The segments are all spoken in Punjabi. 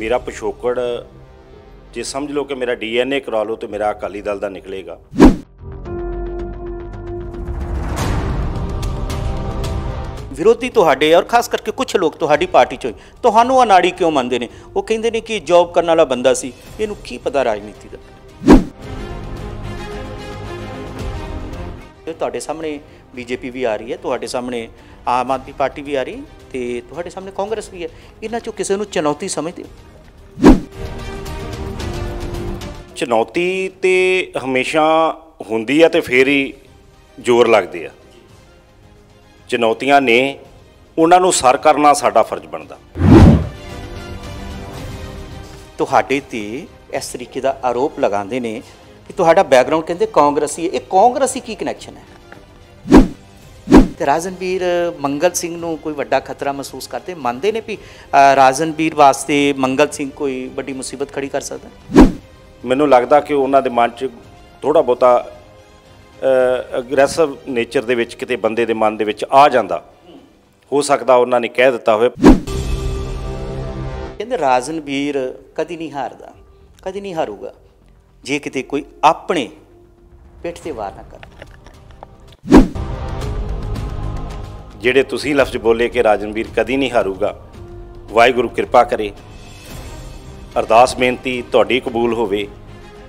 ਮੇਰਾ ਪਿਛੋਕੜ ਜੇ ਸਮਝ ਲਓ ਕਿ ਮੇਰਾ ਡੀਐਨਏ ਕਰਾ ਲਓ ਤੇ ਮੇਰਾ ਅਕਾਲੀ ਦਲ ਦਾ ਨਿਕਲੇਗਾ ਵਿਰੋਧੀ ਤੁਹਾਡੇ ਔਰ ਖਾਸ ਕਰਕੇ ਕੁਝ ਲੋਕ ਤੁਹਾਡੀ ਪਾਰਟੀ ਚੋਂ ਤੁਹਾਨੂੰ ਅਨਾੜੀ ਕਿਉਂ ਮੰਨਦੇ ਨੇ ਉਹ ਕਹਿੰਦੇ ਨੇ ਕਿ ਜੌਬ ਕਰਨ ਵਾਲਾ ਬੰਦਾ ਸੀ ਇਹਨੂੰ ਕੀ ਪਤਾ ਰਾਜਨੀਤੀ ਦਾ ਤੁਹਾਡੇ ਸਾਹਮਣੇ ਬੀਜੇਪੀ ਵੀ ਆ ਰਹੀ ਹੈ ਤੁਹਾਡੇ ਸਾਹਮਣੇ ਆਮ ਆਦਮੀ ਪਾਰਟੀ ਵੀ ਆ ਰਹੀ ਤੇ ਤੁਹਾਡੇ ਸਾਹਮਣੇ ਕਾਂਗਰਸ ਵੀ ਹੈ ਇਹਨਾਂ ਚੋਂ ਕਿਸੇ ਨੂੰ ਚੁਣੌਤੀ ਸਮਝਦੇ ਹੋ ਚੁਣੌਤੀ ਤੇ ਹਮੇਸ਼ਾ ਹੁੰਦੀ ਆ ਤੇ ਫੇਰ ਹੀ ਜ਼ੋਰ ਲੱਗਦੇ ਆ ਚੁਣੌਤੀਆਂ ਨੇ ਉਹਨਾਂ ਨੂੰ ਸਰ ਕਰਨਾ ਸਾਡਾ ਫਰਜ਼ ਬਣਦਾ ਤੁਹਾਡੇ ਤੇ ਇਸ ਤਰੀਕੇ ਦਾ ਆਰੋਪ ਲਗਾਉਂਦੇ ਨੇ ਕਿ ਤੁਹਾਡਾ ਬੈਕਗ੍ਰਾਉਂਡ ਕਹਿੰਦੇ ਕਾਂਗਰਸੀ ਹੈ ਇਹ ਕਾਂਗਰਸੀ ਕੀ ਕਨੈਕਸ਼ਨ ਹੈ ਤੇ ਰਾਜਨਵੀਰ ਮੰਗਲ ਸਿੰਘ ਨੂੰ ਕੋਈ ਵੱਡਾ ਖਤਰਾ ਮਹਿਸੂਸ ਕਰਦੇ ਮੰਨਦੇ ਨੇ ਵੀ ਰਾਜਨਵੀਰ ਵਾਸਤੇ ਮੰਗਲ ਸਿੰਘ ਕੋਈ ਵੱਡੀ ਮੁਸੀਬਤ ਖੜੀ ਕਰ ਸਕਦਾ ਹੈ ਮੈਨੂੰ ਲੱਗਦਾ ਕਿ ਉਹਨਾਂ ਦੇ ਮਨ 'ਚ ਥੋੜਾ ਬਹੁਤਾ ਅਗਰੈਸਿਵ ਨੇਚਰ ਦੇ ਵਿੱਚ ਕਿਤੇ ਬੰਦੇ ਦੇ ਮਨ ਦੇ ਵਿੱਚ ਆ ਜਾਂਦਾ ਹੋ ਸਕਦਾ ਉਹਨਾਂ ਨੇ ਕਹਿ ਦਿੱਤਾ ਹੋਵੇ ਕਹਿੰਦੇ ਰਾਜਨਵੀਰ ਕਦੀ ਨਹੀਂ ਹਾਰਦਾ ਕਦੀ ਨਹੀਂ ਹਾਰੂਗਾ ਜੇ ਕਿਤੇ ਕੋਈ ਆਪਣੇ ਪਿੱਠ ਤੇ ਵਾਰ ਨਾ ਕਰ ਜਿਹੜੇ ਤੁਸੀਂ ਲਫ਼ਜ਼ ਬੋਲੇ ਕਿ ਰਾਜਨਵੀਰ ਕਦੀ ਨਹੀਂ ਹਾਰੂਗਾ ਵਾਹਿਗੁਰੂ ਕਿਰਪਾ ਕਰੇ ਅਰਦਾਸ ਬੇਨਤੀ ਤੁਹਾਡੀ ਕਬੂਲ ਹੋਵੇ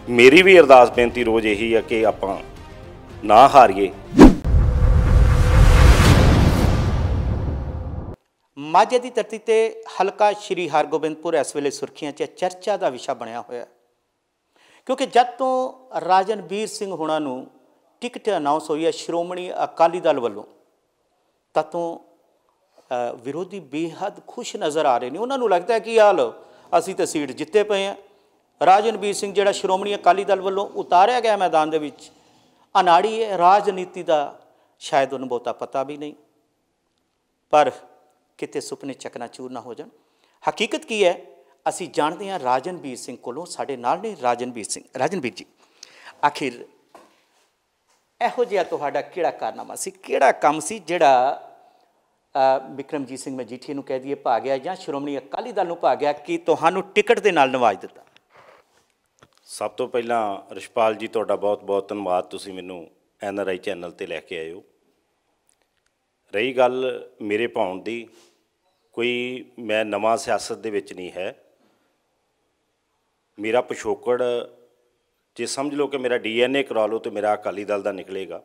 ਮੇਰੀ ਵੀ ਅਰਦਾਸ ਬੇਨਤੀ ਰੋਜ਼ ਇਹੀ ਆ ਕਿ ਆਪਾਂ ਨਾ ਹਾਰੀਏ ਮਾਝੇ ਦੀ ਧਰਤੀ ਤੇ ਹਲਕਾ ਸ਼੍ਰੀ ਹਰਗੋਬਿੰਦਪੁਰ ਇਸ ਵੇਲੇ ਸੁਰਖੀਆਂ 'ਚ ਚਰਚਾ ਦਾ ਵਿਸ਼ਾ ਬਣਿਆ ਹੋਇਆ ਕਿਉਂਕਿ ਜਦ ਤੋਂ ਰਾਜਨਵੀਰ ਸਿੰਘ ਹੁਣਾਂ ਨੂੰ ਟਿਕਟ ਅਨਾਉਂਸ ਹੋਈ ਹੈ ਸ਼੍ਰੋਮਣੀ ਅਕਾਲੀ ਦਲ ਵੱਲੋਂ ਤਦ ਤੋਂ ਵਿਰੋਧੀ ਬੇਹੱਦ ਖੁਸ਼ ਨਜ਼ਰ ਆ ਰਹੇ ਨੇ ਉਹਨਾਂ ਨੂੰ ਲੱਗਦਾ ਹੈ ਕਿ ਆਹ ਲੋ ਅਸੀਂ ਤਾਂ ਸੀਟ ਜਿੱਤੇ ਪਏ ਆ ਰਾਜਨਵੀਰ ਸਿੰਘ ਜਿਹੜਾ ਸ਼੍ਰੋਮਣੀ ਅਕਾਲੀ ਦਲ ਵੱਲੋਂ ਉਤਾਰਿਆ ਗਿਆ ਮੈਦਾਨ ਦੇ ਵਿੱਚ ਅਨਾੜੀ ਹੈ ਰਾਜਨੀਤੀ ਦਾ ਸ਼ਾਇਦ ਉਹਨੂੰ ਬਹੁਤਾ ਪਤਾ ਵੀ ਨਹੀਂ ਪਰ ਕਿਤੇ ਸੁਪਨੇ ਚੱਕਣਾ ਚੂਰ ਨਾ ਹੋ ਜਾਣ ਹਕੀਕਤ ਕੀ ਹੈ ਅਸੀਂ ਜਾਣਦੇ ਹਾਂ ਰਾਜਨਵੀਰ ਸਿੰਘ ਕੋਲੋਂ ਸਾਡੇ ਨਾਲ ਨੇ ਰਾਜਨਵੀਰ ਸਿੰਘ ਰਾਜਨਵੀਰ ਜੀ ਆਖਿਰ ਇਹੋ ਜਿਹਾ ਤੁਹਾਡਾ ਕਿਹੜਾ ਕਾਰਨਾਮਾ ਸੀ ਕਿਹੜਾ ਕੰਮ ਸੀ ਜਿਹੜਾ ਬਿਕਰਮਜੀਤ ਸਿੰਘ ਮਜੀਠੀ ਨੂੰ ਕਹਿ ਦਈਏ ਭਾ ਗਿਆ ਜਾਂ ਸ਼੍ਰੋਮਣੀ ਅਕਾਲੀ ਦਲ ਨੂੰ ਭਾ ਗਿਆ ਕਿ ਤੁਹਾਨੂੰ ਟਿਕਟ ਦੇ ਨਾਲ ਨਵਾਜ ਦਿੱਤਾ ਸਭ ਤੋਂ ਪਹਿਲਾਂ ਰਿਸ਼ਪਾਲ ਜੀ ਤੁਹਾਡਾ ਬਹੁਤ-ਬਹੁਤ ਧੰਨਵਾਦ ਤੁਸੀਂ ਮੈਨੂੰ ਐਨ ਆਰ ਆਈ ਚੈਨਲ ਤੇ ਲੈ ਕੇ ਆਏ ਹੋ ਰਹੀ ਗੱਲ ਮੇਰੇ ਭਾਉਣ ਦੀ ਕੋਈ ਮੈਂ ਨਵਾਂ ਸਿਆਸਤ ਦੇ ਵਿੱਚ ਨਹੀਂ ਹੈ ਮੇਰਾ ਪਿਛੋਕੜ ਜੇ ਸਮਝ ਲਓ ਕਿ ਮੇਰਾ ਡੀਐਨਏ ਕਰਾ ਲਓ ਤੇ ਮੇਰਾ ਅਕਾਲੀ ਦਲ ਦਾ ਨਿਕਲੇਗਾ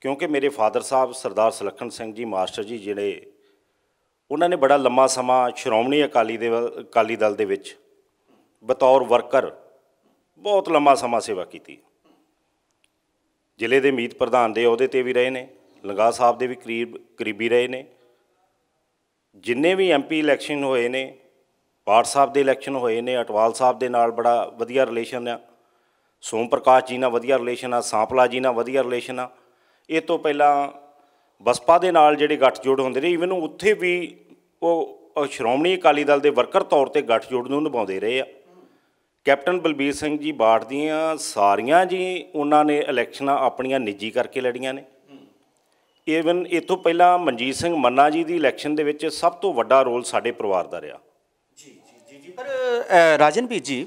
ਕਿਉਂਕਿ ਮੇਰੇ ਫਾਦਰ ਸਾਹਿਬ ਸਰਦਾਰ ਸਲੱਖਣ ਸਿੰਘ ਜੀ ਮਾਸਟਰ ਜੀ ਜਿਹੜੇ ਉਹਨਾਂ ਨੇ ਬੜਾ ਲੰਮਾ ਸਮਾਂ ਸ਼੍ਰੋਮਣੀ ਅਕਾਲੀ ਦੇ ਅਕਾਲੀ ਦਲ ਦੇ ਵਿੱਚ ਬਤੌਰ ਵਰਕਰ ਬਹੁਤ ਲੰਮਾ ਸਮਾਂ ਸੇਵਾ ਕੀਤੀ ਜ਼ਿਲ੍ਹੇ ਦੇ ਮੀਤ ਪ੍ਰਧਾਨ ਦੇ ਅਹੁਦੇ ਤੇ ਵੀ ਰਹੇ ਨੇ ਲੰਗਾ ਸਾਹਿਬ ਦੇ ਵੀ ਕਰੀਬ ਕਰੀਬੀ ਰਹੇ ਨੇ ਜਿੰਨੇ ਵੀ ਐਮਪੀ ਇਲੈਕਸ਼ਨ ਹੋਏ ਨੇ ਪਾਠ ਸਾਹਿਬ ਦੇ ਇਲੈਕਸ਼ਨ ਹੋਏ ਨੇ ਅਟਵਾਲ ਸਾਹਿਬ ਦੇ ਨਾਲ ਬੜਾ ਵਧੀਆ ਰਿਲੇਸ਼ਨ ਆ ਸੋਮ ਪ੍ਰਕਾਸ਼ ਜੀ ਨਾਲ ਵਧੀਆ ਰਿਲੇਸ਼ਨ ਆ ਸਾਂਪਲਾ ਜੀ ਨਾਲ ਵਧੀਆ ਰਿਲੇਸ਼ਨ ਆ ਇਹ ਤੋਂ ਪਹਿਲਾਂ ਬਸਪਾ ਦੇ ਨਾਲ ਜਿਹੜੇ ਗੱਠਜੋੜ ਹੁੰਦੇ ਨੇ ਇਵਨ ਉੱਥੇ ਵੀ ਉਹ ਸ਼੍ਰੋਮਣੀ ਅਕਾਲੀ ਦਲ ਦੇ ਵਰਕਰ ਤੌਰ ਤੇ ਗੱਠਜੋੜ ਨੂੰ ਨਿਭਾਉਂਦੇ ਰਹੇ ਆ ਕੈਪਟਨ ਬਲਬੀਰ ਸਿੰਘ ਜੀ ਬਾੜ ਦੀਆਂ ਸਾਰੀਆਂ ਜੀ ਉਹਨਾਂ ਨੇ ਇਲੈਕਸ਼ਨਾਂ ਆਪਣੀਆਂ ਨਿੱਜੀ ਕਰਕੇ ਲੜੀਆਂ ਨੇ ਇਵਨ ਇਹ ਤੋਂ ਪਹਿਲਾਂ ਮਨਜੀਤ ਸਿੰਘ ਮੰਨਾ ਜੀ ਦੀ ਇਲੈਕਸ਼ਨ ਦੇ ਵਿੱਚ ਸਭ ਤੋਂ ਵੱਡਾ ਰੋਲ ਸਾਡੇ ਪਰਿਵਾਰ ਦਾ ਰਿਹਾ ਜੀ ਜੀ ਜੀ ਪਰ ਰਾਜਨਪ੍ਰੀਤ ਜੀ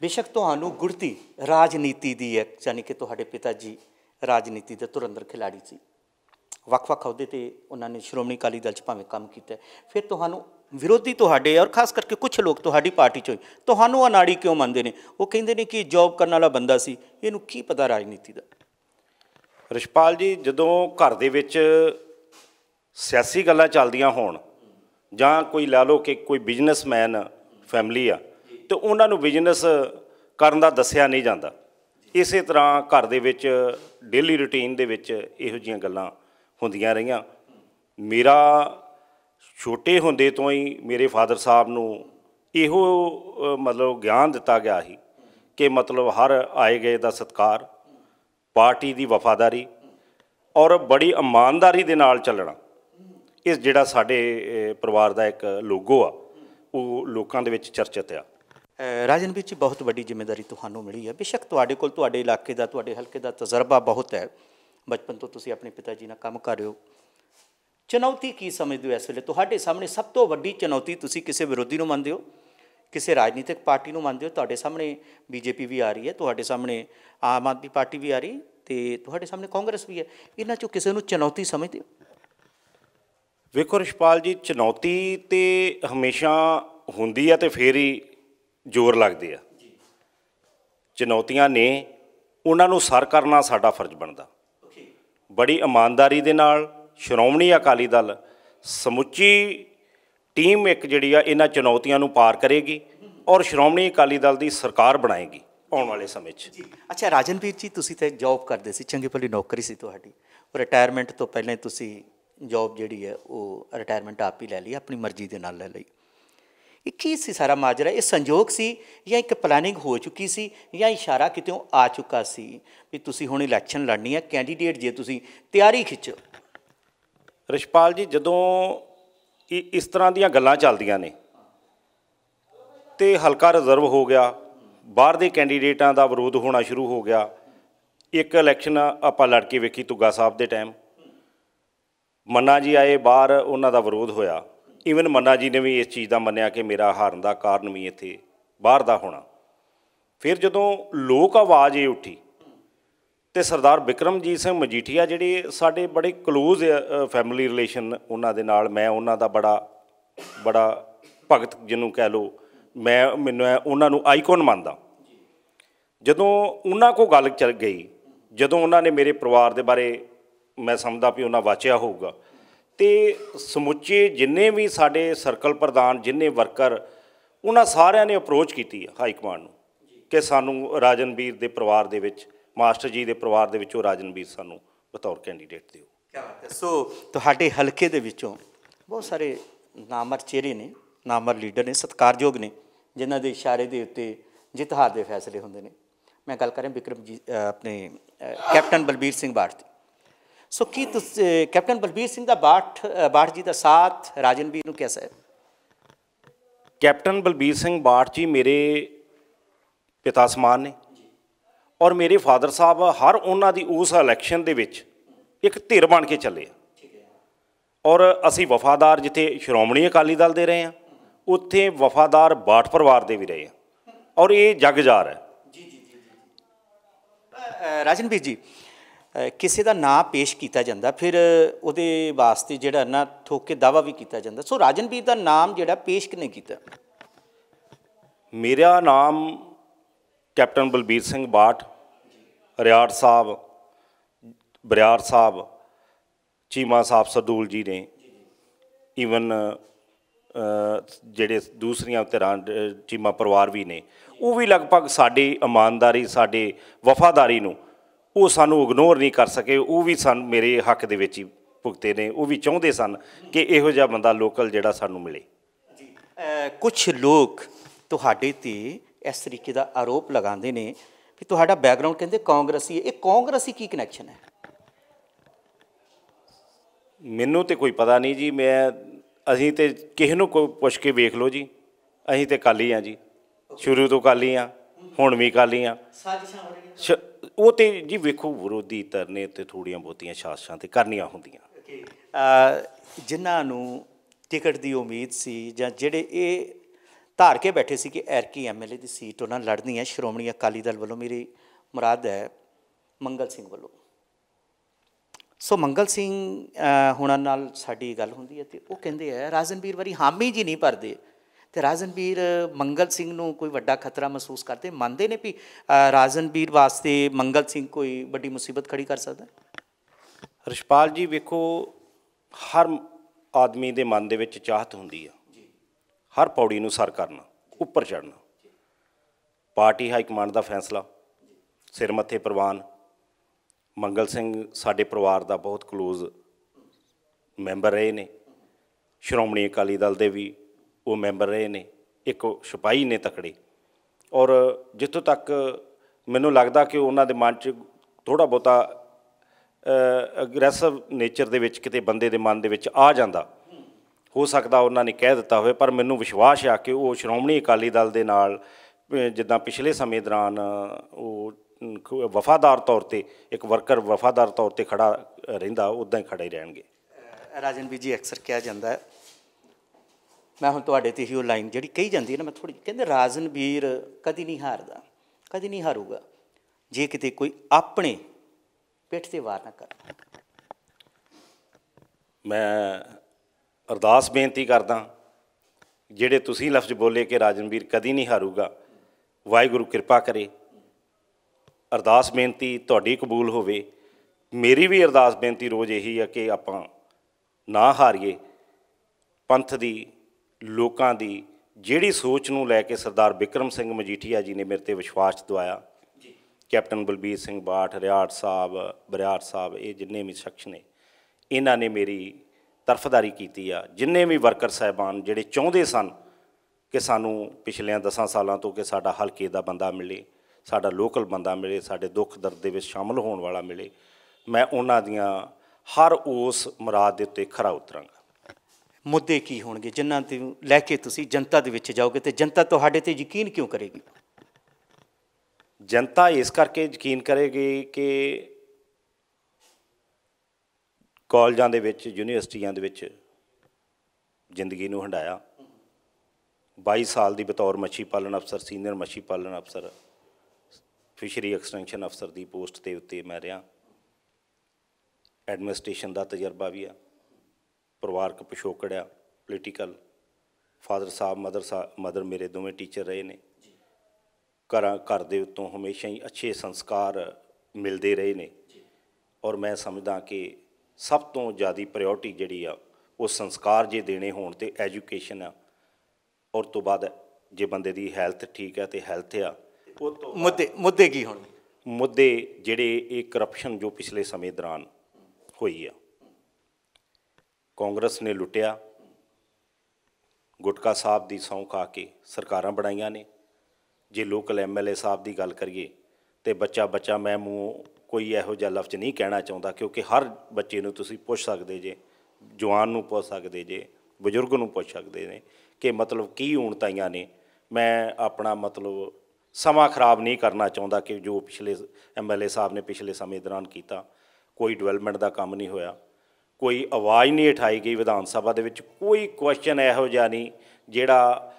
ਬੇਸ਼ੱਕ ਤੁਹਾਨੂੰ ਗੁੜਤੀ ਰਾਜਨੀਤੀ ਦੀ ਹੈ ਯਾਨੀ ਕਿ ਤੁਹਾਡੇ ਪਿਤਾ ਜੀ ਰਾਜਨੀਤੀ ਦੇ ਤੁਰੰਦਰ ਖਿਲਾੜੀ ਸੀ ਵੱਖ-ਵੱਖ ਅਹੁਦੇ ਤੇ ਉਹਨਾਂ ਨੇ ਸ਼੍ਰੋਮਣੀ ਅਕਾਲੀ ਦਲ 'ਚ ਭਾਵੇਂ ਕੰਮ ਕੀਤਾ ਫਿਰ ਤੁਹਾਨੂੰ ਵਿਰੋਧੀ ਤੁਹਾਡੇ ਔਰ ਖਾਸ ਕਰਕੇ ਕੁਝ ਲੋਕ ਤੁਹਾਡੀ ਪਾਰਟੀ 'ਚੋਂ ਤੁਹਾਨੂੰ ਅਨਾੜੀ ਕਿਉਂ ਮੰਨਦੇ ਨੇ ਉਹ ਕਹਿੰਦੇ ਨੇ ਕਿ ਜੌਬ ਕਰਨ ਵਾਲਾ ਬੰਦਾ ਸੀ ਇਹਨੂੰ ਕੀ ਪਤਾ ਰਾਜਨੀਤੀ ਦਾ ਰਿਸ਼ਪਾਲ ਜੀ ਜਦੋਂ ਘਰ ਦੇ ਵਿੱਚ ਸਿਆਸੀ ਗੱਲਾਂ ਚੱਲਦੀਆਂ ਹੋਣ ਜਾਂ ਕੋਈ ਲਾ ਲਓ ਕਿ ਕੋਈ ਬਿਜ਼ਨਸਮੈਨ ਫੈਮਿਲੀ ਆ ਤੇ ਉਹਨਾਂ ਨੂੰ ਬਿਜ਼ਨਸ ਕਰਨ ਦਾ ਦੱਸਿਆ ਨਹੀਂ ਜਾਂਦਾ ਇਸੇ ਤਰ੍ਹਾਂ ਘਰ ਦੇ ਵਿੱਚ ਡੇਲੀ ਰੁਟੀਨ ਦੇ ਵਿੱਚ ਇਹੋ ਜੀਆਂ ਗੱਲਾਂ ਹੁੰਦੀਆਂ ਰਹੀਆਂ ਮੇਰਾ ਛੋਟੇ ਹੁੰਦੇ ਤੋਂ ਹੀ ਮੇਰੇ ਫਾਦਰ ਸਾਹਿਬ ਨੂੰ ਇਹੋ ਮਤਲਬ ਗਿਆਨ ਦਿੱਤਾ ਗਿਆ ਸੀ ਕਿ ਮਤਲਬ ਹਰ ਆਏ ਗਏ ਦਾ ਸਤਕਾਰ ਪਾਰਟੀ ਦੀ ਵਫਾਦਾਰੀ ਔਰ ਬੜੀ ਇਮਾਨਦਾਰੀ ਦੇ ਨਾਲ ਚੱਲਣਾ ਇਸ ਜਿਹੜਾ ਸਾਡੇ ਪਰਿਵਾਰ ਦਾ ਇੱਕ ਲੋਗੋ ਆ ਉਹ ਲੋਕਾਂ ਦੇ ਵਿੱਚ ਚਰਚਿਤ ਆ ਰਾਜਨ ਵਿੱਚ ਬਹੁਤ ਵੱਡੀ ਜ਼ਿੰਮੇਵਾਰੀ ਤੁਹਾਨੂੰ ਮਿਲੀ ਹੈ ਬੇਸ਼ੱਕ ਤੁਹਾਡੇ ਕੋਲ ਤੁਹਾਡੇ ਇਲਾਕੇ ਦਾ ਤੁਹਾਡੇ ਹਲਕੇ ਦਾ ਤਜਰਬਾ ਬਹੁਤ ਹੈ ਬਚਪਨ ਤੋਂ ਤੁਸੀਂ ਆਪਣੇ ਪਿਤਾ ਜੀ ਨਾਲ ਕੰਮ ਕਰ ਰਹੇ ਹੋ ਚੁਣੌਤੀ ਕੀ ਸਮਝਦੇ ਹੋ ਇਸ ਵੇਲੇ ਤੁਹਾਡੇ ਸਾਹਮਣੇ ਸਭ ਤੋਂ ਵੱਡੀ ਚੁਣੌਤੀ ਤੁਸੀਂ ਕਿਸੇ ਵਿਰੋਧੀ ਨੂੰ ਮੰਨਦੇ ਹੋ ਕਿਸੇ ਰਾਜਨੀਤਿਕ ਪਾਰਟੀ ਨੂੰ ਮੰਨਦੇ ਹੋ ਤੁਹਾਡੇ ਸਾਹਮਣੇ ਬੀਜੇਪੀ ਵੀ ਆ ਰਹੀ ਹੈ ਤੁਹਾਡੇ ਸਾਹਮਣੇ ਆਮ ਆਦਮੀ ਪਾਰਟੀ ਵੀ ਆ ਰਹੀ ਤੇ ਤੁਹਾਡੇ ਸਾਹਮਣੇ ਕਾਂਗਰਸ ਵੀ ਹੈ ਇਹਨਾਂ ਚੋਂ ਕਿਸੇ ਨੂੰ ਚੁਣੌਤੀ ਸਮਝਦੇ ਹੋ ਵੇਖੋ ਰਿਸ਼ਪਾਲ ਜੀ ਚੁਣੌਤੀ ਤੇ ਹਮੇਸ਼ਾ ਹੁੰਦੀ ਹੈ ਤੇ ਫੇਰ ਹੀ ਜ਼ੋਰ ਲੱਗਦੇ ਆ ਚੁਣੌਤੀਆਂ ਨੇ ਉਹਨਾਂ ਨੂੰ ਸਰ ਕਰਨਾ ਸਾਡਾ ਫਰਜ਼ ਬਣਦਾ ਬੜੀ ਇਮਾਨਦਾਰੀ ਦੇ ਨਾਲ ਸ਼੍ਰੋਮਣੀ ਅਕਾਲੀ ਦਲ ਸਮੁੱਚੀ ਟੀਮ ਇੱਕ ਜਿਹੜੀ ਆ ਇਹਨਾਂ ਚੁਣੌਤੀਆਂ ਨੂੰ ਪਾਰ ਕਰੇਗੀ ਔਰ ਸ਼੍ਰੋਮਣੀ ਅਕਾਲੀ ਦਲ ਦੀ ਸਰਕਾਰ ਬਣਾਏਗੀ ਆਉਣ ਵਾਲੇ ਸਮੇਂ 'ਚ ਅੱਛਾ ਰਾਜਨਵੀਰ ਜੀ ਤੁਸੀਂ ਤੇ ਜੌਬ ਕਰਦੇ ਸੀ ਚੰਗੀ ਭਲੀ ਨੌਕਰੀ ਸੀ ਤੁਹਾਡੀ ਔਰ ਰਿਟਾਇਰਮੈਂਟ ਤੋਂ ਪਹਿਲਾਂ ਤੁਸੀਂ ਜੌਬ ਜਿਹੜੀ ਹੈ ਉਹ ਰਿਟਾਇਰਮੈਂਟ ਆਪ ਹੀ ਲੈ ਲਈ ਆਪਣੀ ਮਰਜ਼ੀ ਦੇ ਨਾਲ ਲੈ ਲਈ ਇਹ ਕੀ ਸੀ ਸਾਰਾ ਮਾਜਰਾ ਇਹ ਸੰਜੋਗ ਸੀ ਜਾਂ ਇੱਕ ਪਲਾਨਿੰਗ ਹੋ ਚੁੱਕੀ ਸੀ ਜਾਂ ਇਸ਼ਾਰਾ ਕਿਤੇੋਂ ਆ ਚੁੱਕਾ ਸੀ ਵੀ ਤੁਸੀਂ ਹੁਣ ਇਲੈਕਸ਼ਨ ਲੜਨੀ ਹੈ ਕੈਂਡੀਡੇਟ ਜੇ ਤੁਸੀਂ ਤਿਆਰੀ ਖਿੱਚੋ ਰਿਸ਼ਪਾਲ ਜੀ ਜਦੋਂ ਇਸ ਤਰ੍ਹਾਂ ਦੀਆਂ ਗੱਲਾਂ ਚੱਲਦੀਆਂ ਨੇ ਤੇ ਹਲਕਾ ਰਿਜ਼ਰਵ ਹੋ ਗਿਆ ਬਾਹਰ ਦੇ ਕੈਂਡੀਡੇਟਾਂ ਦਾ ਵਿਰੋਧ ਹੋਣਾ ਸ਼ੁਰੂ ਹੋ ਗਿਆ ਇੱਕ ਇਲੈਕਸ਼ਨ ਆਪਾਂ ਲੜ ਕੇ ਵੇਖੀ ਤੁਗਾ ਸਾਹਿਬ ਦੇ ਟਾਈਮ ਮੰਨਾ ਜੀ ਆਏ ਬਾਹਰ ਉਹਨਾਂ ਦਾ ਵਿਰੋਧ ਹੋਇਆ ਈਵਨ ਮੰਨਾ ਜੀ ਨੇ ਵੀ ਇਸ ਚੀਜ਼ ਦਾ ਮੰਨਿਆ ਕਿ ਮੇਰਾ ਹਾਰਨ ਦਾ ਕਾਰਨ ਵੀ ਇੱਥੇ ਬਾਹਰ ਦਾ ਹੋਣਾ ਫਿਰ ਜਦੋਂ ਲੋਕ ਆਵਾਜ਼ ਇਹ ਉੱਠੀ ਤੇ ਸਰਦਾਰ ਬਿਕਰਮਜੀਤ ਸਿੰਘ ਮਜੀਠੀਆ ਜਿਹੜੇ ਸਾਡੇ ਬੜੇ ক্লোਜ਼ ਫੈਮਿਲੀ ਰਿਲੇਸ਼ਨ ਉਹਨਾਂ ਦੇ ਨਾਲ ਮੈਂ ਉਹਨਾਂ ਦਾ ਬੜਾ ਬੜਾ ਭਗਤ ਜਿਹਨੂੰ ਕਹਿ ਲੋ ਮੈਂ ਮੈਨੂੰ ਉਹਨਾਂ ਨੂੰ ਆਈਕਨ ਮੰਨਦਾ ਜਦੋਂ ਉਹਨਾਂ ਕੋ ਗੱਲ ਚੱਲ ਗਈ ਜਦੋਂ ਉਹਨਾਂ ਨੇ ਮੇਰੇ ਪਰਿਵਾਰ ਦੇ ਬਾਰੇ ਮੈਂ ਸਮਝਦਾ ਵੀ ਉਹਨਾਂ ਵਾਚਿਆ ਹੋਊਗਾ ਤੇ ਸਮੁੱਚੇ ਜਿੰਨੇ ਵੀ ਸਾਡੇ ਸਰਕਲ ਪ੍ਰਧਾਨ ਜਿੰਨੇ ਵਰਕਰ ਉਹਨਾਂ ਸਾਰਿਆਂ ਨੇ ਅਪਰੋਚ ਕੀਤੀ ਹੈ ਹਾਈ ਕਮਾਂਡ ਨੂੰ ਕਿ ਸਾਨੂੰ ਰਾਜਨਵੀਰ ਦੇ ਪਰਿਵਾਰ ਦੇ ਵਿੱਚ ਮਾਸਟਰ ਜੀ ਦੇ ਪਰਿਵਾਰ ਦੇ ਵਿੱਚੋਂ ਰਾਜਨਵੀਰ ਸਾਨੂੰ ਬਤੌਰ ਕੈਂਡੀਡੇਟ ਦਿਓ ਸੋ ਤੁਹਾਡੇ ਹਲਕੇ ਦੇ ਵਿੱਚੋਂ ਬਹੁਤ ਸਾਰੇ ਨਾਮਰ ਚਿਹਰੇ ਨੇ ਨਾਮਰ ਲੀਡਰ ਨੇ ਸਤਕਾਰਯੋਗ ਨੇ ਜਿਨ੍ਹਾਂ ਦੇ ਇਸ਼ਾਰੇ ਦੇ ਉੱਤੇ ਜਿੱਤ ਹਾਰ ਦੇ ਫੈਸਲੇ ਹੁੰਦੇ ਨੇ ਮੈਂ ਗੱਲ ਕਰ ਰਿਹਾ ਬਿਕਰਮ ਜੀ ਆਪਣੇ ਕੈਪਟਨ ਬਲਬੀਰ ਸਿੰਘ ਭਾਰਤੀ ਸੋ ਕੀ ਤੁਸੀਂ ਕੈਪਟਨ ਬਲਬੀਰ ਸਿੰਘ ਦਾ ਬਾਠ ਬਾਠ ਜੀ ਦਾ ਸਾਥ ਰਾਜਨਵੀਰ ਨੂੰ ਕਿਹਾ ਹੈ ਕੈਪਟਨ ਬਲਬੀਰ ਸਿੰਘ ਬਾਠ ਜੀ ਮੇਰੇ ਪਿਤਾ ਸਮਾਨ ਨੇ ਔਰ ਮੇਰੇ ਫਾਦਰ ਸਾਹਿਬ ਹਰ ਉਹਨਾਂ ਦੀ ਉਸ ਇਲੈਕਸ਼ਨ ਦੇ ਵਿੱਚ ਇੱਕ ਧਿਰ ਬਣ ਕੇ ਚੱਲੇ ਔਰ ਅਸੀਂ ਵਫਾਦਾਰ ਜਿੱਥੇ ਸ਼੍ਰੋਮਣੀ ਅਕਾਲੀ ਦਲ ਦੇ ਰਹੇ ਆ ਉੱਥੇ ਵਫਾਦਾਰ ਬਾਠ ਪਰਿਵਾਰ ਦੇ ਵੀ ਰਹੇ ਆ ਔਰ ਇਹ ਜਗਜਾਰ ਹੈ ਜੀ ਜੀ ਜੀ ਰਾਜਨਵੀਰ ਜੀ ਕਿਸੇ ਦਾ ਨਾਂ ਪੇਸ਼ ਕੀਤਾ ਜਾਂਦਾ ਫਿਰ ਉਹਦੇ ਵਾਸਤੇ ਜਿਹੜਾ ਨਾ ਥੋਕੇ ਕੇ ਦਾਵਾ ਵੀ ਕੀਤਾ ਜਾਂਦਾ ਸੋ ਰਾਜਨਵੀਰ ਦਾ ਨਾਮ ਜਿਹੜਾ ਪੇਸ਼ ਕਿਨੇ ਕੀਤਾ ਮੇਰਾ ਨਾਮ ਕੈਪਟਨ ਬਲਬੀਰ ਸਿੰਘ ਬਾਟ ਰਿਆੜ ਸਾਹਿਬ ਬਰਿਆਰ ਸਾਹਿਬ ਚੀਮਾ ਸਾਹਿਬ ਸਦੂਲ ਜੀ ਨੇ ਈਵਨ ਜਿਹੜੇ ਦੂਸਰੀਆਂ ਧਿਰਾਂ ਚੀਮਾ ਪਰਿਵਾਰ ਵੀ ਨੇ ਉਹ ਵੀ ਲਗਭਗ ਸਾਡੀ ਇਮਾਨਦਾਰੀ ਸਾਡੇ ਵਫਾਦਾਰੀ ਨੂੰ ਉਹ ਸਾਨੂੰ ਇਗਨੋਰ ਨਹੀਂ ਕਰ ਸਕੇ ਉਹ ਵੀ ਸਾਨੂੰ ਮੇਰੇ ਹੱਕ ਦੇ ਵਿੱਚ ਹੀ ਭੁਗਤੇ ਨੇ ਉਹ ਵੀ ਚਾਹੁੰਦੇ ਸਨ ਕਿ ਇਹੋ ਜਿਹਾ ਬੰਦਾ ਲੋਕਲ ਜਿਹੜਾ ਸਾਨੂੰ ਮਿਲੇ ਜੀ ਕੁਝ ਲੋਕ ਤੁਹਾਡੇ ਤੇ ਇਸ ਤਰੀਕੇ ਦਾ ਆਰੋਪ ਲਗਾਉਂਦੇ ਨੇ ਕਿ ਤੁਹਾਡਾ ਬੈਕਗ੍ਰਾਉਂਡ ਕਹਿੰਦੇ ਕਾਂਗਰਸੀ ਹੈ ਇਹ ਕਾਂਗਰਸੀ ਕੀ ਕਨੈਕਸ਼ਨ ਹੈ ਮੈਨੂੰ ਤੇ ਕੋਈ ਪਤਾ ਨਹੀਂ ਜੀ ਮੈਂ ਅਸੀਂ ਤੇ ਕਿਸੇ ਨੂੰ ਕੋਈ ਪੁੱਛ ਕੇ ਵੇਖ ਲਓ ਜੀ ਅਸੀਂ ਤੇ ਕਾਲੀ ਆ ਜੀ ਸ਼ੁਰੂ ਤੋਂ ਕਾਲੀ ਆ ਹੁਣ ਵੀ ਕਾਲੀ ਆ ਸਾਜ਼ਿਸ਼ਾਂ ਹੋ ਰਹੀਆਂ ਉਹ ਤੇ ਜੀ ਵੇਖੋ ਵਿਰੋਧੀ ਤਰਨੇ ਤੇ ਥੋੜੀਆਂ ਬਹੁਤੀਆਂ ਸਾਜ਼ਿਸ਼ਾਂ ਤੇ ਕਰਨੀਆਂ ਹੁੰਦੀਆਂ ਜਿਨ੍ਹਾਂ ਨੂੰ ਟਿਕਟ ਦੀ ਉਮੀਦ ਸੀ ਜਾਂ ਜਿਹੜੇ ਇਹ ਧਾਰ ਕੇ ਬੈਠੇ ਸੀ ਕਿ ਐਰਕੀ ਐਮਐਲਏ ਦੀ ਸੀਟ ਉਹਨਾਂ ਲੜਨੀ ਹੈ ਸ਼੍ਰੋਮਣੀ ਅਕਾਲੀ ਦਲ ਵੱਲੋਂ ਮੇਰੀ ਮੁਰਾਦ ਹੈ ਮੰਗਲ ਸਿੰਘ ਵੱਲੋਂ ਸੋ ਮੰਗਲ ਸਿੰਘ ਹੁਣਾਂ ਨਾਲ ਸਾਡੀ ਗੱਲ ਹੁੰਦੀ ਹੈ ਤੇ ਉਹ ਕਹਿੰਦੇ ਆ ਰਾਜਨਵੀਰ ਵਾਰੀ ਹਾਮੀ ਜੀ ਨਹੀਂ ਭਰਦੇ ਤੇ ਰਾਜਨਵੀਰ ਮੰਗਲ ਸਿੰਘ ਨੂੰ ਕੋਈ ਵੱਡਾ ਖਤਰਾ ਮਹਿਸੂਸ ਕਰਦੇ ਮੰਨਦੇ ਨੇ ਵੀ ਰਾਜਨਵੀਰ ਵਾਸਤੇ ਮੰਗਲ ਸਿੰਘ ਕੋਈ ਵੱਡੀ ਮੁਸੀਬਤ ਖੜੀ ਕਰ ਸਕਦਾ ਰਿਸ਼ਪਾਲ ਜੀ ਵੇਖੋ ਹਰ ਆਦਮੀ ਦੇ ਮਨ ਦੇ ਵਿੱਚ ਚਾਹਤ ਹੁੰਦੀ ਆ ਹਰ ਪੌੜੀ ਨੂੰ ਸਰ ਕਰਨਾ ਉੱਪਰ ਚੜਨਾ ਪਾਰਟੀ ਹਾਈ ਕਮਾਂਡ ਦਾ ਫੈਸਲਾ ਸਿਰ ਮੱਥੇ ਪ੍ਰਵਾਨ ਮੰਗਲ ਸਿੰਘ ਸਾਡੇ ਪਰਿਵਾਰ ਦਾ ਬਹੁਤ ਕਲੋਜ਼ ਮੈਂਬਰ ਰਹੇ ਨੇ ਸ਼੍ਰੋਮਣੀ ਅਕਾਲੀ ਦਲ ਦੇ ਵੀ ਉਹ ਮੈਂਬਰ ਰਹੇ ਨੇ ਇੱਕ ਸਿਪਾਈ ਨੇ ਤਕੜੇ ਔਰ ਜਿੱਥੋਂ ਤੱਕ ਮੈਨੂੰ ਲੱਗਦਾ ਕਿ ਉਹਨਾਂ ਦੇ ਮਨ 'ਚ ਥੋੜਾ ਬਹੁਤਾ ਅਗਰੈਸਿਵ ਨੇਚਰ ਦੇ ਵਿੱਚ ਕਿਤੇ ਬੰਦੇ ਦੇ ਮਨ ਦੇ ਵਿੱਚ ਆ ਜਾਂਦਾ ਹੋ ਸਕਦਾ ਉਹਨਾਂ ਨੇ ਕਹਿ ਦਿੱਤਾ ਹੋਵੇ ਪਰ ਮੈਨੂੰ ਵਿਸ਼ਵਾਸ ਆ ਕਿ ਉਹ ਸ਼੍ਰੋਮਣੀ ਅਕਾਲੀ ਦਲ ਦੇ ਨਾਲ ਜਿੱਦਾਂ ਪਿਛਲੇ ਸਮੇਂ ਦੌਰਾਨ ਉਹ ਵਫਾਦਾਰ ਤੌਰ ਤੇ ਇੱਕ ਵਰਕਰ ਵਫਾਦਾਰ ਤੌਰ ਤੇ ਖੜਾ ਰਹਿੰਦਾ ਉਦਾਂ ਹੀ ਖੜੇ ਰਹਿਣਗੇ ਰਾਜਨ ਵੀ ਜੀ ਅਕਸਰ ਕਿਹਾ ਜਾਂਦਾ ਹੈ ਮੈਂ ਹੁਣ ਤੁਹਾਡੇ ਤੇ ਹੀ ਉਹ ਲਾਈਨ ਜਿਹੜੀ ਕਹੀ ਜਾਂਦੀ ਹੈ ਨਾ ਮੈਂ ਥੋੜੀ ਕਹਿੰਦੇ ਰਾਜਨਵੀਰ ਕਦੀ ਨਹੀਂ ਹਾਰਦਾ ਕਦੀ ਨਹੀਂ ਹਾਰੂਗਾ ਜੇ ਕਿਤੇ ਕੋਈ ਆਪਣੇ ਪਿੱਠ ਤੇ ਵਾਰ ਨਾ ਕਰੇ ਮੈਂ ਅਰਦਾਸ ਬੇਨਤੀ ਕਰਦਾ ਜਿਹੜੇ ਤੁਸੀਂ ਲਫ਼ਜ਼ ਬੋਲੇ ਕਿ ਰਾਜਨਵੀਰ ਕਦੀ ਨਹੀਂ ਹਾਰੂਗਾ ਵਾਹਿਗੁਰੂ ਕਿਰਪਾ ਕਰੇ ਅਰਦਾਸ ਬੇਨਤੀ ਤੁਹਾਡੀ ਕਬੂਲ ਹੋਵੇ ਮੇਰੀ ਵੀ ਅਰਦਾਸ ਬੇਨਤੀ ਰੋਜ਼ ਇਹੀ ਆ ਕਿ ਆਪਾਂ ਨਾ ਹਾਰੀਏ ਪੰਥ ਦੀ ਲੋਕਾਂ ਦੀ ਜਿਹੜੀ ਸੋਚ ਨੂੰ ਲੈ ਕੇ ਸਰਦਾਰ ਵਿਕਰਮ ਸਿੰਘ ਮਜੀਠੀਆ ਜੀ ਨੇ ਮੇਰੇ ਤੇ ਵਿਸ਼ਵਾਸ ਦਵਾਇਆ ਕੈਪਟਨ ਬਲਬੀਰ ਸਿੰਘ ਬਾਠ ਰਿਆੜ ਸਾਹਿਬ ਬਰਿਆੜ ਸਾਹਿਬ ਇਹ ਜਿੰਨੇ ਵੀ ਸ਼ਖਸ ਨੇ ਇਹਨਾਂ ਨੇ ਮੇਰੀ ਤਰਫਦਾਰੀ ਕੀਤੀ ਆ ਜਿੰਨੇ ਵੀ ਵਰਕਰ ਸਹਿਬਾਨ ਜਿਹੜੇ ਚਾਹੁੰਦੇ ਸਨ ਕਿ ਸਾਨੂੰ ਪਿਛਲੇ 10 ਸਾਲਾਂ ਤੋਂ ਕਿ ਸਾਡਾ ਹਲਕੇ ਦਾ ਬੰਦਾ ਮਿਲੇ ਸਾਡਾ ਲੋਕਲ ਬੰਦਾ ਮਿਲੇ ਸਾਡੇ ਦੁੱਖ ਦਰਦ ਦੇ ਵਿੱਚ ਸ਼ਾਮਲ ਹੋਣ ਵਾਲਾ ਮਿਲੇ ਮੈਂ ਉਹਨਾਂ ਦੀਆਂ ਹਰ ਉਸ ਮਰਾਦ ਦੇ ਉੱਤੇ ਖਰਾ ਉਤਰਾਂਗਾ ਮੁੱਦੇ ਕੀ ਹੋਣਗੇ ਜਿਨ੍ਹਾਂ ਤੇ ਲੈ ਕੇ ਤੁਸੀਂ ਜਨਤਾ ਦੇ ਵਿੱਚ ਜਾਓਗੇ ਤੇ ਜਨਤਾ ਤੁਹਾਡੇ ਤੇ ਯਕੀਨ ਕਿਉਂ ਕਰੇਗੀ ਜਨਤਾ ਇਸ ਕਰਕੇ ਯਕੀਨ ਕਰੇਗੀ ਕਿ ਕਾਲਜਾਂ ਦੇ ਵਿੱਚ ਯੂਨੀਵਰਸਿਟੀਆਂ ਦੇ ਵਿੱਚ ਜ਼ਿੰਦਗੀ ਨੂੰ ਹੰਡਾਇਆ 22 ਸਾਲ ਦੀ ਬਤੌਰ ਮੱਛੀ ਪਾਲਣ ਅਫਸਰ ਸੀਨੀਅਰ ਮੱਛੀ ਪਾਲਣ ਅਫਸਰ ਫਿਸ਼ਰੀ ਐਕਸਟੈਂਸ਼ਨ ਅਫਸਰ ਦੀ ਪੋਸਟ ਤੇ ਉੱਤੇ ਮੈਂ ਰਿਹਾ ਐਡਮਿਨਿਸਟ੍ਰੇਸ਼ਨ ਦਾ ਤਜਰਬਾ ਵੀ ਆ ਪਰਿਵਾਰਕ ਪਿਛੋਕੜ ਆ political father sahib mother sahib mother ਮੇਰੇ ਦੋਵੇਂ ਟੀਚਰ ਰਹੇ ਨੇ ਘਰਾਂ ਘਰ ਦੇ ਉਤੋਂ ਹਮੇਸ਼ਾ ਹੀ ਅੱਛੇ ਸੰਸਕਾਰ ਮਿਲਦੇ ਰਹੇ ਨੇ ਔਰ ਮੈਂ ਸਮਝਦਾ ਕਿ ਸਭ ਤੋਂ ਜ਼ਿਆਦਾ ਪ੍ਰਾਇੋਰਟੀ ਜਿਹੜੀ ਆ ਉਹ ਸੰਸਕਾਰ ਜੇ ਦੇਣੇ ਹੋਣ ਤੇ ਐਜੂਕੇਸ਼ਨ ਆ ਔਰ ਤੋਂ ਬਾਅਦ ਜੇ ਬੰਦੇ ਦੀ ਹੈਲਥ ਠੀਕ ਆ ਤੇ ਹੈਲਥ ਆ ਉਹ ਤੋਂ ਮੁੱਦੇ ਮੁੱਦੇ ਕੀ ਹੁਣ ਮੁੱਦੇ ਜਿਹੜੇ ਇਹ ਕਰਪਸ਼ਨ ਜੋ ਪਿਛਲੇ ਸਮੇਂ ਦੌਰਾਨ ਹੋਈ ਆ ਕਾਂਗਰਸ ਨੇ ਲੁੱਟਿਆ ਗੁਟਕਾ ਸਾਹਿਬ ਦੀ ਸੌਂ ਖਾ ਕੇ ਸਰਕਾਰਾਂ ਬਣਾਈਆਂ ਨੇ ਜੇ ਲੋਕਲ ਐਮਐਲਏ ਸਾਹਿਬ ਦੀ ਗੱਲ ਕਰੀਏ ਤੇ ਬੱਚਾ ਬੱਚਾ ਮੈਂ ਮੂੰਹ ਕੋਈ ਇਹੋ ਜਿਹਾ ਲਫ਼ਜ਼ ਨਹੀਂ ਕਹਿਣਾ ਚਾਹੁੰਦਾ ਕਿਉਂਕਿ ਹਰ ਬੱਚੇ ਨੂੰ ਤੁਸੀਂ ਪੁੱਛ ਸਕਦੇ ਜੇ ਜਵਾਨ ਨੂੰ ਪੁੱਛ ਸਕਦੇ ਜੇ ਬਜ਼ੁਰਗ ਨੂੰ ਪੁੱਛ ਸਕਦੇ ਨੇ ਕਿ ਮਤਲਬ ਕੀ ਊਣਤਾਈਆਂ ਨੇ ਮੈਂ ਆਪਣਾ ਮਤਲਬ ਸਮਾਂ ਖਰਾਬ ਨਹੀਂ ਕਰਨਾ ਚਾਹੁੰਦਾ ਕਿ ਜੋ ਪਿਛਲੇ ਐਮਐਲਏ ਸਾਹਿਬ ਨੇ ਪਿਛਲੇ ਸਮੇਂ ਦੌਰਾਨ ਕੀਤਾ ਕੋਈ ਡਿਵੈਲਪਮੈਂਟ ਦਾ ਕੰਮ ਨਹੀਂ ਹੋਇਆ ਕੋਈ ਆਵਾਜ਼ ਨਹੀਂ ਉਠਾਈ ਗਈ ਵਿਧਾਨ ਸਭਾ ਦੇ ਵਿੱਚ ਕੋਈ ਕੁਐਸਚਨ ਇਹੋ ਜਿਹਾ ਨਹੀਂ ਜਿਹੜਾ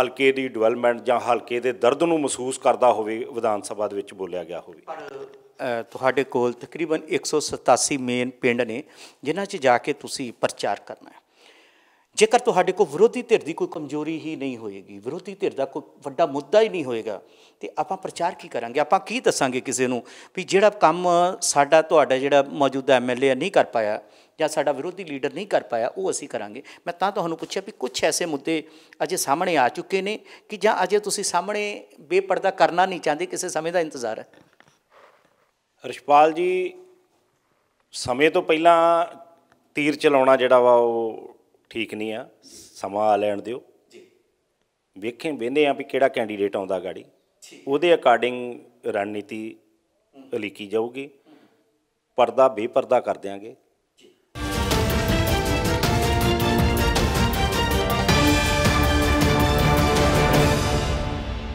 ਹਲਕੇ ਦੀ ਡਿਵੈਲਪਮੈਂਟ ਜਾਂ ਹਲਕੇ ਦੇ ਦਰਦ ਨੂੰ ਮਹਿਸੂਸ ਕਰਦਾ ਹੋਵੇ ਵਿਧਾਨ ਸਭਾ ਦੇ ਵਿੱਚ ਬੋਲਿਆ ਗਿਆ ਹੋਵੇ ਤੁਹਾਡੇ ਕੋਲ ਤਕਰੀਬਨ 187 ਮੇਨ ਪਿੰਡ ਨੇ ਜਿਨ੍ਹਾਂ 'ਚ ਜਾ ਕੇ ਤੁਸੀਂ ਪ੍ਰਚਾਰ ਕਰਨਾ ਹੈ ਜੇਕਰ ਤੁਹਾਡੇ ਕੋਲ ਵਿਰੋਧੀ ਧਿਰ ਦੀ ਕੋਈ ਕਮਜ਼ੋਰੀ ਹੀ ਨਹੀਂ ਹੋਏਗੀ ਵਿਰੋਧੀ ਧਿਰ ਦਾ ਕੋਈ ਵੱਡਾ ਮੁੱਦਾ ਹੀ ਨਹੀਂ ਹੋਏਗਾ ਤੇ ਆਪਾਂ ਪ੍ਰਚਾਰ ਕੀ ਕਰਾਂਗੇ ਆਪਾਂ ਕੀ ਦੱਸਾਂਗੇ ਕਿਸੇ ਨੂੰ ਵੀ ਜਿਹੜਾ ਕੰਮ ਸਾਡਾ ਤੁਹਾਡਾ ਜਿਹੜਾ ਮੌਜੂਦਾ ਐਮਐਲਏ ਨਹੀਂ ਕਰ ਪਾਇਆ ਜਾਂ ਸਾਡਾ ਵਿਰੋਧੀ ਲੀਡਰ ਨਹੀਂ ਕਰ ਪਾਇਆ ਉਹ ਅਸੀਂ ਕਰਾਂਗੇ ਮੈਂ ਤਾਂ ਤੁਹਾਨੂੰ ਪੁੱਛਿਆ ਵੀ ਕੁਝ ਐਸੇ ਮੁੱਦੇ ਅਜੇ ਸਾਹਮਣੇ ਆ ਚੁੱਕੇ ਨੇ ਕਿ ਜਾਂ ਅਜੇ ਤੁਸੀਂ ਸਾਹਮਣੇ ਬੇਪਰਦਾ ਕਰਨਾ ਨਹੀਂ ਚਾਹੁੰਦੇ ਕਿਸੇ ਸਮੇਂ ਦਾ ਇੰਤਜ਼ਾਰ ਹੈ ਰਿਸ਼ਪਾਲ ਜੀ ਸਮੇਂ ਤੋਂ ਪਹਿਲਾਂ ਤੀਰ ਚਲਾਉਣਾ ਜਿਹੜਾ ਵਾ ਉਹ ਠੀਕ ਨਹੀਂ ਆ ਸਮਾਂ ਆ ਲੈਣ ਦਿਓ ਜੀ ਵੇਖੇ ਬੰਦੇ ਆ ਵੀ ਕਿਹੜਾ ਕੈਂਡੀਡੇਟ ਆਉਂਦਾ ਗਾੜੀ ਉਹਦੇ ਅਕੋਰਡਿੰਗ ਰਣਨੀਤੀ ਲਿਖੀ ਜਾਊਗੀ ਪਰਦਾ ਬੇਪਰਦਾ ਕਰ ਦਿਆਂਗੇ